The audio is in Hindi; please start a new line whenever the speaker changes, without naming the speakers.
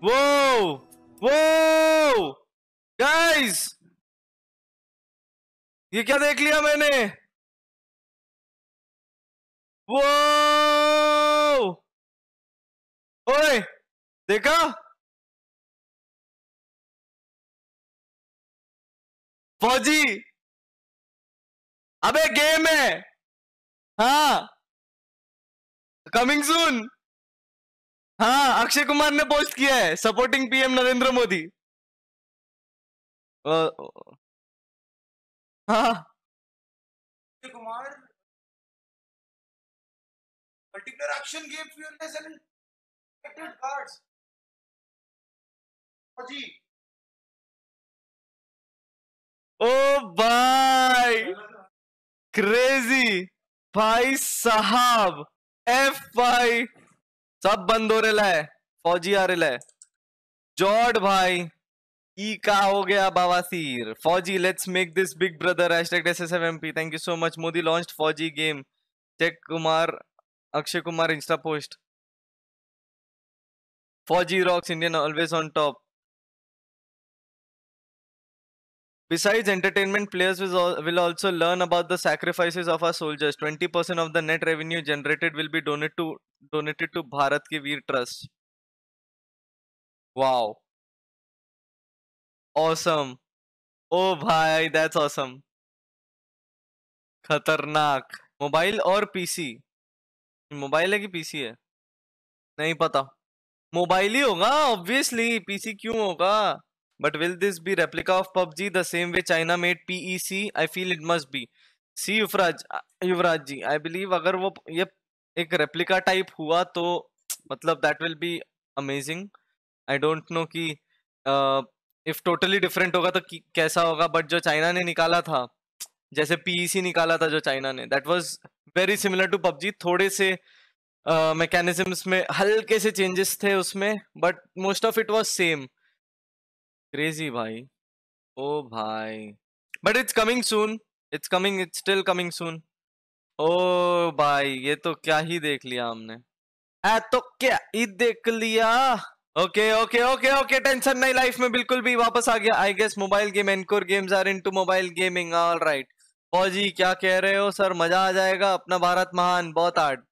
Whoa! Whoa! Guys! ये क्या देख लिया मैंने वो ओए देखा फौजी अबे गेम है हाँ कमिंग सून हाँ अक्षय कुमार ने पोस्ट किया है सपोर्टिंग पीएम नरेंद्र मोदी हाँ कुमार ओ
भाई क्रेजी भाई साहब एफ भाई सब बंद हो रेला है फौजी आ रेला है जॉर्ड भाई ई का हो गया बवासीर Fauji let's make this big brother #ssfmp thank you so much Modi launch Fauji game check Kumar Akshay Kumar insta post Fauji rocks Indian always on top Besides entertainment, players will also learn about the sacrifices of our soldiers. Twenty percent of the net revenue generated will be donated to, donated to Bharat के वीर ट्रस्ट
वाओ ऑसम ओ भाई
दैट्स ऑसम खतरनाक मोबाइल और पीसी मोबाइल है कि पीसी है नहीं पता मोबाइल ही होगा ऑब्वियसली पीसी क्यों होगा but will this be replica of PUBG the same way China made PC I feel it must be C Yuvraj Yuvraj ji I believe अगर वो ये एक रेप्लिका टाइप हुआ तो मतलब that will be amazing I don't know कि इफ टोटली डिफरेंट होगा तो कैसा होगा बट जो चाइना ने निकाला था जैसे पीईसी e निकाला था जो चाइना ने that was very similar to PUBG थोड़े से मैकेनिज्म्स uh, में हल्के से चेंजेस थे उसमें but most of it was same crazy भाई ओ भाई but it's coming soon it's coming it's still coming soon ओ भाई ये तो क्या ही देख लिया हमने ऐ तो क्या ही देख लिया okay okay okay okay tension नहीं लाइफ में बिल्कुल भी वापस आ गया I guess mobile game nCore games are into mobile gaming all right Fauji क्या कह रहे हो सर मजा आ जाएगा अपना भारत महान
बहुत आर्ट